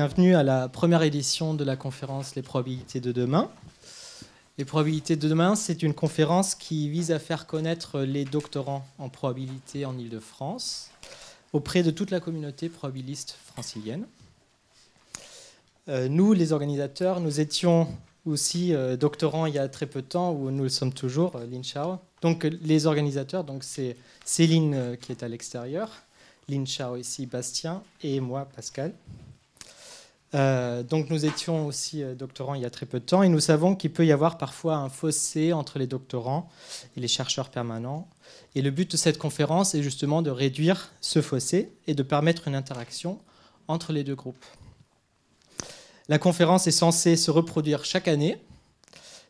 bienvenue à la première édition de la conférence Les probabilités de demain. Les probabilités de demain, c'est une conférence qui vise à faire connaître les doctorants en probabilité en Ile-de-France auprès de toute la communauté probabiliste francilienne. Euh, nous, les organisateurs, nous étions aussi euh, doctorants il y a très peu de temps, ou nous le sommes toujours, euh, Chao. Donc les organisateurs, donc c'est Céline qui est à l'extérieur, Lin Chao ici, Bastien, et moi, Pascal. Euh, donc nous étions aussi euh, doctorants il y a très peu de temps et nous savons qu'il peut y avoir parfois un fossé entre les doctorants et les chercheurs permanents. Et le but de cette conférence est justement de réduire ce fossé et de permettre une interaction entre les deux groupes. La conférence est censée se reproduire chaque année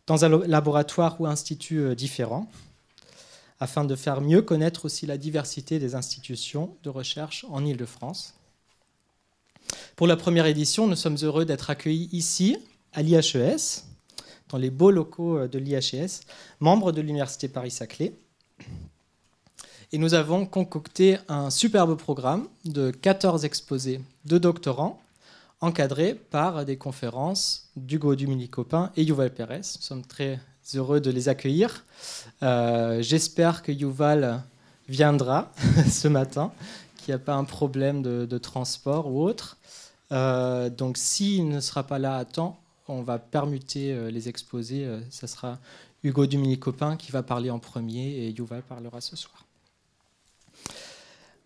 dans un laboratoire ou institut euh, différent afin de faire mieux connaître aussi la diversité des institutions de recherche en Ile-de-France. Pour la première édition, nous sommes heureux d'être accueillis ici, à l'IHES, dans les beaux locaux euh, de l'IHES, membre de l'Université Paris-Saclay. Et nous avons concocté un superbe programme de 14 exposés de doctorants, encadrés par des conférences d'Hugo Dumini-Copin et Yuval Pérez. Nous sommes très heureux de les accueillir. Euh, j'espère que Yuval viendra ce matin, qu'il n'y a pas un problème de, transport ou autre. Euh, donc s'il ne sera pas là à temps, on va permuter euh, les exposés. Ce euh, sera Hugo Dumini-Copin qui va parler en premier et Yuval parlera ce soir.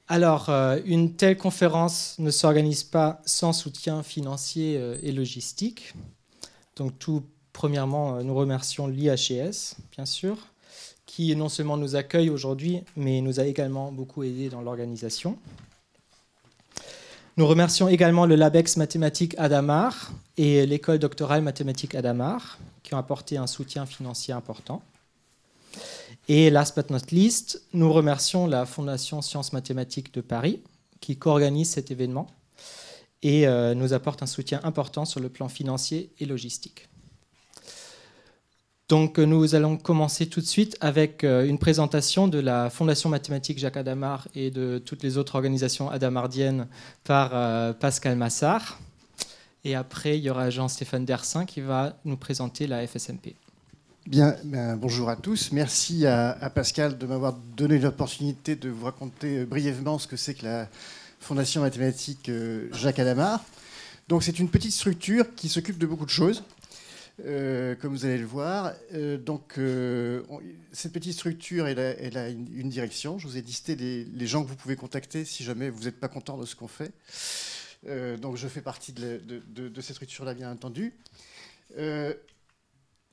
Alors, une telle conférence ne s'organise pas sans soutien financier et logistique. Donc tout, premièrement, nous remercions l'IHS, bien sûr, qui non seulement nous accueille aujourd'hui, mais nous a également beaucoup aidés dans l'organisation. Nous remercions également le LABEX Mathématiques Adamar et l'école doctorale Mathématiques Adamar, qui ont apporté un soutien financier important. Et last but not least, nous remercions la Fondation Sciences Mathématiques de Paris, qui co-organise cet événement et euh, nous apporte un soutien important sur le plan financier et logistique. Donc euh, nous allons commencer tout de suite avec euh, une présentation de la Fondation mathématique Jacques Adamard et de toutes les autres organisations adamardiennes par euh, Pascal Massard. Et après, il y aura Jean-Stéphane Dersin qui va nous présenter la FSMP. Bien, ben, bonjour à tous. Merci à, Pascal de m'avoir donné l'opportunité de vous raconter brièvement ce que c'est que la Fondation mathématique Jacques Adamard. Donc c'est une petite structure qui s'occupe de beaucoup de choses. Euh, comme vous allez le voir. Euh, donc, euh, cette petite structure, elle a, elle a une, direction. Je vous ai listé les, gens que vous pouvez contacter si jamais vous n'êtes pas content de ce qu'on fait. donc, je fais partie de, de cette structure-là, bien entendu.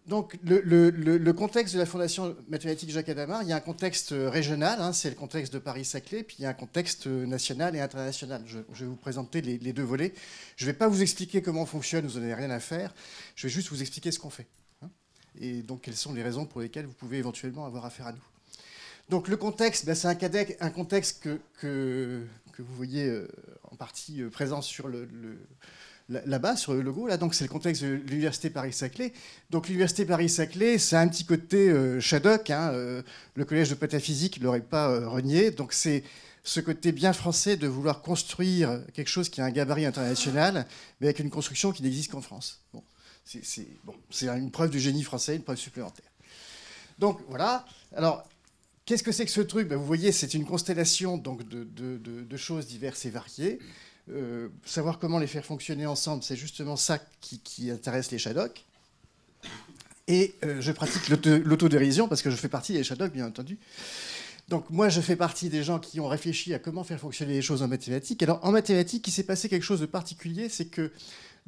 Donc, le, contexte de la Fondation mathématique Jacques Adamard, il y a un contexte euh, régional, hein, c'est le contexte de Paris-Saclay, puis il y a un contexte euh, national et international. Je, vais vous présenter les, deux volets. Je ne vais pas vous expliquer comment on fonctionne, vous n'en avez rien à faire. Je vais juste vous expliquer ce qu'on fait. Hein. et donc, quelles sont les raisons pour lesquelles vous pouvez éventuellement avoir affaire à nous. Donc, le contexte, ben, c'est un, un, contexte que, que, vous voyez euh, en partie présent sur le là-bas sur le logo. Là, donc c'est le contexte de l'université Paris-Saclay. Donc l'université Paris-Saclay, c'est un petit côté euh, hein, euh, le collège de pataphysique ne l'aurait pas euh, renié. Donc c'est ce côté bien français de vouloir construire quelque chose qui a un gabarit international, mais avec une construction qui n'existe qu'en France. c'est une preuve du génie français, une preuve supplémentaire. Donc voilà. Alors Qu'est-ce que c'est que ce truc ben, Vous voyez, c'est une constellation de, choses diverses et variées. Euh, savoir comment les faire fonctionner ensemble, c'est justement ça qui, intéresse les Shadocks. Et euh, je pratique l'autodérision parce que je fais partie des Shadocks, bien entendu. Donc moi, je fais partie des gens qui ont réfléchi à comment faire fonctionner les choses en mathématiques. Alors en mathématiques, il s'est passé quelque chose de particulier, c'est que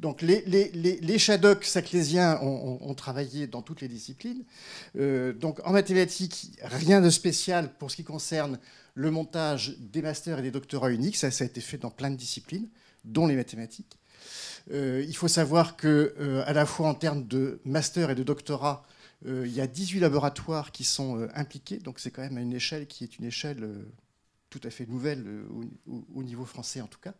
donc les, les, saclésiens ont, travaillé dans toutes les disciplines. Euh, donc en mathématiques, rien de spécial pour ce qui concerne le montage des masters et des doctorats uniques. Ça, ça a été fait dans plein de disciplines, dont les mathématiques. Euh, il faut savoir qu'à euh, la fois en termes de master et de doctorat, il y a 18 laboratoires qui sont impliqués. Donc c'est quand même à une échelle qui est une échelle tout à fait nouvelle au, niveau français en tout cas.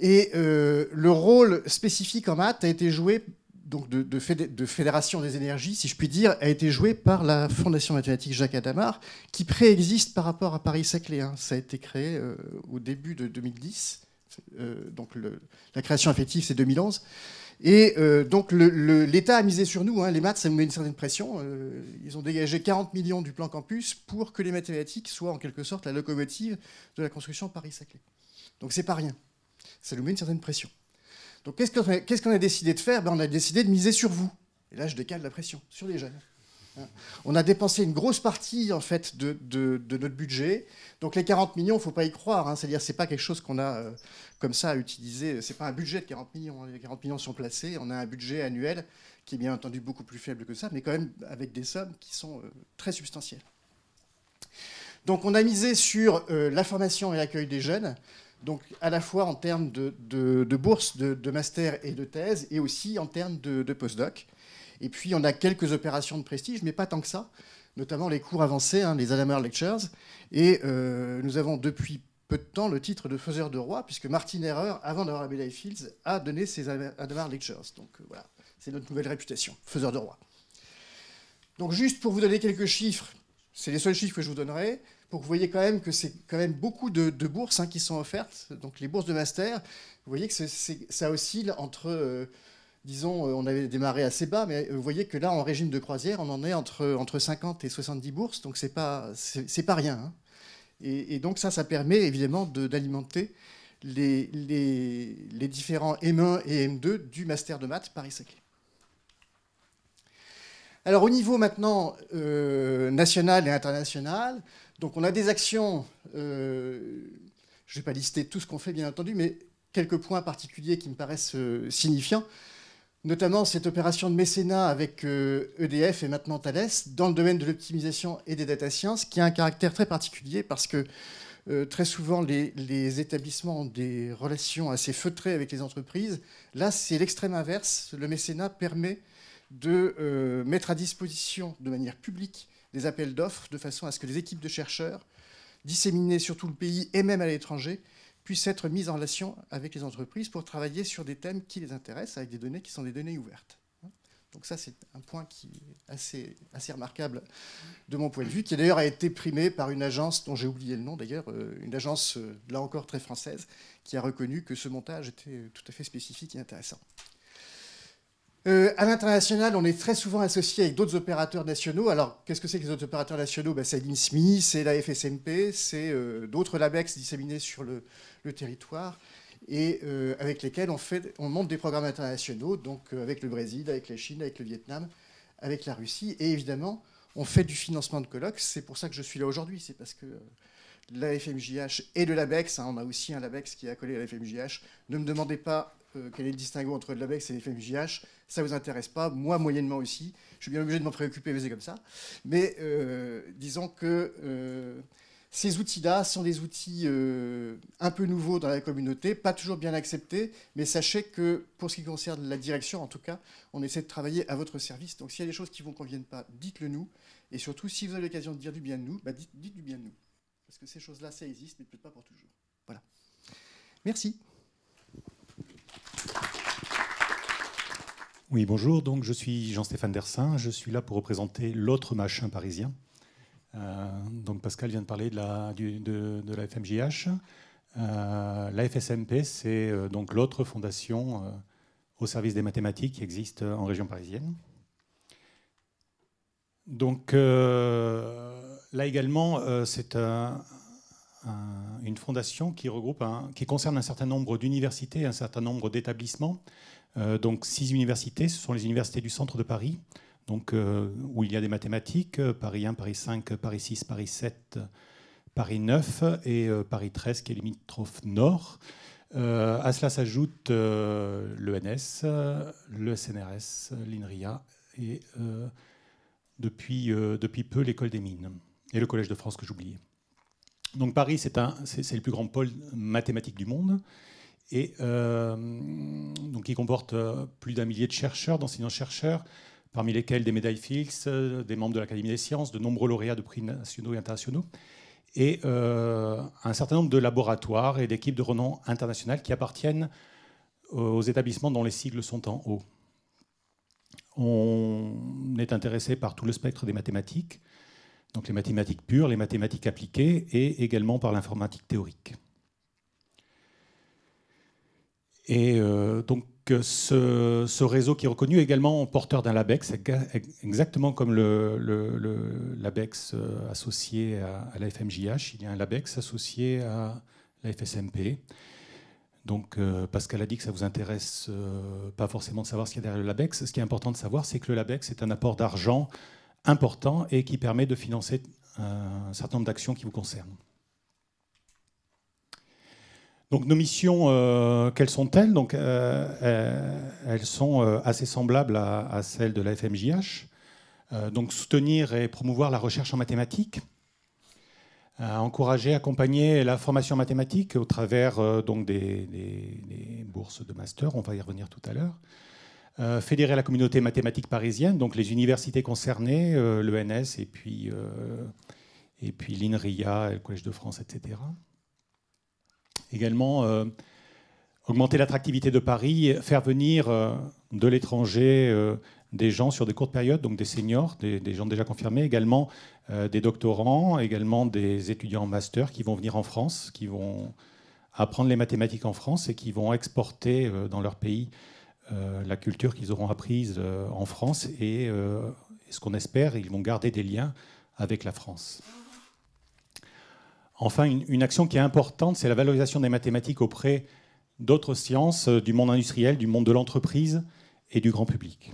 Et euh, le rôle spécifique en maths a été joué, donc de, fédération des énergies, si je puis dire, a été joué par la Fondation mathématique Jacques Adamard, qui préexiste par rapport à Paris-Saclay. Hein. Ça a été créé euh, au début de 2010. Euh, donc la création effective, c'est 2011. Et donc l'État a misé sur nous, hein. les maths, ça nous met une certaine pression. ils ont dégagé 40 millions du plan campus pour que les mathématiques soient en quelque sorte la locomotive de la construction Paris-Saclay. Donc c'est pas rien. Ça nous met une certaine pression. Donc qu'est-ce qu'on a, décidé de faire ben, On a décidé de miser sur vous. Et là, je décale la pression, sur les jeunes. Hein on a dépensé une grosse partie en fait de, notre budget. Donc les 40 millions, il faut pas y croire. Hein. C'est-à-dire c'est pas quelque chose qu'on a euh, comme ça à utiliser. C'est pas un budget de 40 millions. Hein. Les 40 millions sont placés. On a un budget annuel qui est bien entendu beaucoup plus faible que ça, mais quand même avec des sommes qui sont euh, très substantielles. Donc on a misé sur euh, la formation et l'accueil des jeunes donc à la fois en termes de, de, de bourse, de, master et de thèse, et aussi en termes de, postdoc. Et puis on a quelques opérations de prestige, mais pas tant que ça, notamment les cours avancés, hein, les Adamer Lectures. Et euh, nous avons depuis peu de temps le titre de faiseur de roi, puisque Martin Herrer, avant d'avoir la médaille Fields, a donné ses Adamer Lectures. Donc euh, voilà, c'est notre nouvelle réputation, faiseur de roi. Donc juste pour vous donner quelques chiffres, c'est les seuls chiffres que je vous donnerai pour que vous voyez quand même que c'est quand même beaucoup de, bourses hein, qui sont offertes. Donc les bourses de master, vous voyez que ça oscille entre, euh, disons, euh, on avait démarré assez bas, mais euh, vous voyez que là, en régime de croisière, on en est entre, entre 50 et 70 bourses, donc c'est pas, pas rien. Hein. Et, donc ça, ça permet évidemment d'alimenter les, les, différents M1 et M2 du master de maths Paris-Saclay. Alors au niveau maintenant national et international, donc on a des actions, euh, je ne vais pas lister tout ce qu'on fait bien entendu, mais quelques points particuliers qui me paraissent euh, signifiants, notamment cette opération de mécénat avec EDF euh, e et maintenant Thales dans le domaine de l'optimisation et des data sciences, qui a un caractère très particulier parce que très souvent les, établissements ont des relations assez feutrées avec les entreprises. Là, c'est l'extrême inverse. Le mécénat permet de mettre à disposition de manière publique des appels d'offres de façon à ce que les équipes de chercheurs, disséminées sur tout le pays et même à l'étranger, puissent être mises en relation avec les entreprises pour travailler sur des thèmes qui les intéressent, avec des données qui sont des données ouvertes. Donc ça, c'est un point qui est assez, assez remarquable de mon point de vue, qui d'ailleurs a été primé par une agence dont j'ai oublié le nom d'ailleurs, euh, une agence euh, là encore très française, qui a reconnu que ce montage était euh, tout à fait spécifique et intéressant. Euh, à l'international, on est très souvent associé avec d'autres opérateurs nationaux. Alors, qu'est-ce que c'est que les autres opérateurs nationaux ben, C'est l'INSMI, c'est la FSMP, c'est euh, d'autres LABEX disséminés sur le, territoire et euh, avec lesquels on, on monte des programmes internationaux, donc avec le Brésil, avec la Chine, avec le Vietnam, avec la Russie. Et évidemment, on fait du financement de colloques. C'est pour ça que je suis là aujourd'hui. C'est parce que la FMJH et le LABEX, hein, on a aussi un LABEX qui est accolé à la FMJH, ne me demandez pas euh, quel est le distinguo entre de l'ABEX et FMJH Ça ne vous intéresse pas, moi moyennement aussi. Je suis bien obligé de m'en préoccuper, mais c'est comme ça. Mais euh, disons que euh, ces outils-là sont des outils un peu nouveaux dans la communauté, pas toujours bien acceptés, mais sachez que pour ce qui concerne la direction, en tout cas, on essaie de travailler à votre service. Donc s'il y a des choses qui ne vous conviennent pas, dites-le nous. Et surtout, si vous avez l'occasion de dire du bien de nous, bah, dites, dites du bien de nous. Parce que ces choses-là, ça existe, mais peut-être pas pour toujours. Voilà. Merci. Oui, bonjour. Donc, je suis Jean-Stéphane Dersin. Je suis là pour représenter l'autre machin parisien. Euh, donc, Pascal vient de parler de la, FMJH. la FSMP, euh, c'est euh, donc l'autre fondation au service des mathématiques qui existe en région parisienne. Donc, là également, c'est une fondation qui regroupe, un, qui concerne un certain nombre d'universités, un certain nombre d'établissements euh, donc six universités, ce sont les universités du centre de Paris, donc, euh, où il y a des mathématiques, euh, Paris 1, Paris 5, Paris 6, Paris 7, Paris 9 et Paris 13 qui est limitrophe nord. à cela s'ajoute l'ENS, le CNRS, l'INRIA et depuis, depuis peu l'école des mines et le Collège de France que j'oubliais. Donc Paris, c'est le plus grand pôle mathématique du monde et euh, donc qui comporte euh, plus d'un millier de chercheurs, d'enseignants-chercheurs, parmi lesquels des médailles Fields, euh, des membres de l'Académie des sciences, de nombreux lauréats de prix nationaux et internationaux, et un certain nombre de laboratoires et d'équipes de renom international qui appartiennent aux établissements dont les sigles sont en haut. On est intéressé par tout le spectre des mathématiques, donc les mathématiques pures, les mathématiques appliquées et également par l'informatique théorique. Et euh, donc euh, ce, réseau qui est reconnu est également porteur d'un LABEX, exactement comme le, LABEX euh, associé à, la FMJH, il y a un LABEX associé à la FSMP. Donc Pascal a dit que ça vous intéresse pas forcément de savoir ce qu'il y a derrière le LABEX. Ce qui est important de savoir, c'est que le LABEX est un apport d'argent important et qui permet de financer un certain nombre d'actions qui vous concernent. Donc nos missions, euh, quelles sont-elles Donc euh, euh, elles sont assez semblables à, celles de la FMJH. donc soutenir et promouvoir la recherche en mathématiques, encourager, accompagner la formation mathématique au travers donc des, bourses de master. On va y revenir tout à l'heure. fédérer la communauté mathématique parisienne, donc les universités concernées, l'ENS et puis et puis l'INRIA, le Collège de France, etc également euh, augmenter l'attractivité de Paris, faire venir euh, de l'étranger euh, des gens sur des courtes périodes, donc des seniors, des, gens déjà confirmés, également des doctorants, également des étudiants en master qui vont venir en France, qui vont apprendre les mathématiques en France et qui vont exporter dans leur pays la culture qu'ils auront apprise en France et ce qu'on espère, ils vont garder des liens avec la France. Enfin, une, action qui est importante, c'est la valorisation des mathématiques auprès d'autres sciences, euh, du monde industriel, du monde de l'entreprise et du grand public.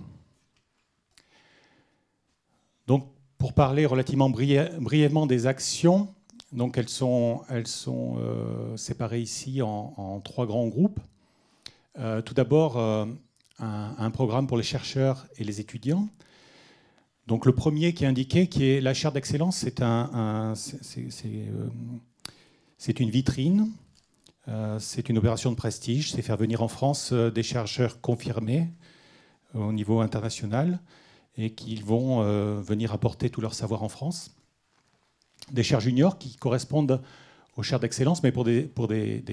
Donc, pour parler relativement brièvement des actions, donc elles sont, euh, séparées ici en, trois grands groupes. Euh, tout d'abord, un, programme pour les chercheurs et les étudiants. Donc le premier qui est indiqué, qui est la chaire d'excellence, c'est euh, une vitrine, euh, c'est une opération de prestige, c'est faire venir en France euh, des chercheurs confirmés au niveau international et qu'ils vont venir apporter tout leur savoir en France. Des chaires juniors qui correspondent aux chaires d'excellence, mais pour, des, pour des,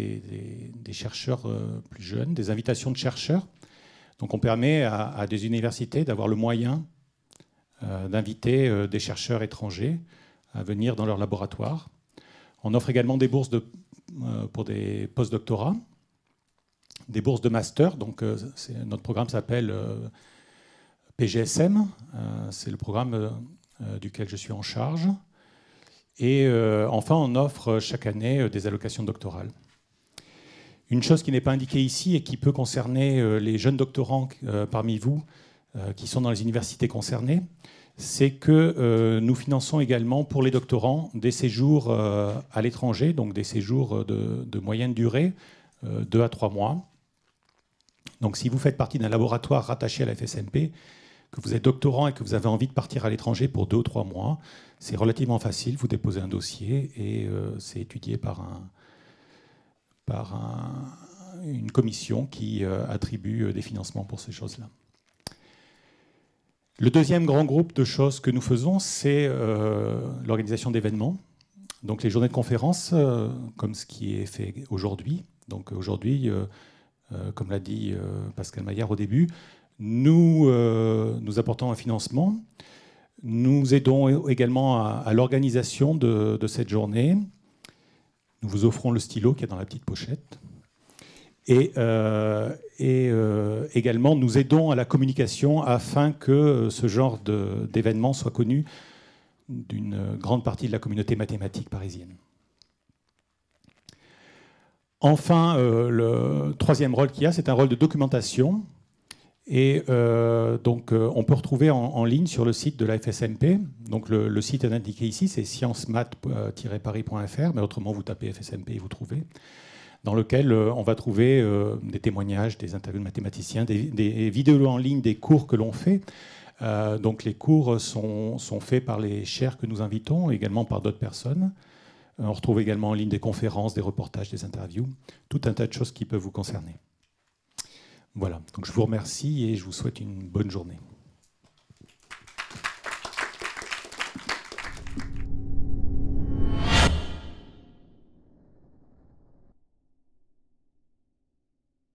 chercheurs plus jeunes, des invitations de chercheurs. Donc on permet à, à des universités d'avoir le moyen euh, d'inviter euh, des chercheurs étrangers à venir dans leur laboratoire. On offre également des bourses euh, pour des postdoctorats, des bourses de master. Donc, notre programme s'appelle PGSM. C'est le programme duquel je suis en charge. Et enfin, on offre chaque année des allocations doctorales. Une chose qui n'est pas indiquée ici et qui peut concerner les jeunes doctorants parmi vous euh, qui sont dans les universités concernées, c'est que euh, nous finançons également pour les doctorants des séjours euh, à l'étranger, donc des séjours de, moyenne durée, deux à trois mois. Donc si vous faites partie d'un laboratoire rattaché à la FSNP, que vous êtes doctorant et que vous avez envie de partir à l'étranger pour deux ou trois mois, c'est relativement facile. Vous déposez un dossier et c'est étudié par, une commission qui attribue des financements pour ces choses-là. Le deuxième grand groupe de choses que nous faisons, c'est euh, l'organisation d'événements. Donc les journées de conférences, euh, comme ce qui est fait aujourd'hui. Donc aujourd'hui, euh, comme l'a dit Pascal Maillard au début, nous, nous apportons un financement. Nous aidons également à, l'organisation de, de cette journée. Nous vous offrons le stylo qui est dans la petite pochette. Et, euh, euh, également, nous aidons à la communication afin que euh, ce genre d'événement soit connu d'une grande partie de la communauté mathématique parisienne. Enfin, le troisième rôle qu'il y a, c'est un rôle de documentation. Et donc, on peut retrouver en, ligne sur le site de la FSMP. Donc, le, site est indiqué ici, c'est sciencesmath parisfr mais autrement, vous tapez FSMP et vous trouvez dans lequel euh, on va trouver euh, des témoignages, des interviews de mathématiciens, des, vidéos en ligne des cours que l'on fait. Euh, donc les cours sont, faits par les chers que nous invitons, également par d'autres personnes. On retrouve également en ligne des conférences, des reportages, des interviews, tout un tas de choses qui peuvent vous concerner. Voilà, donc je vous remercie et je vous souhaite une bonne journée.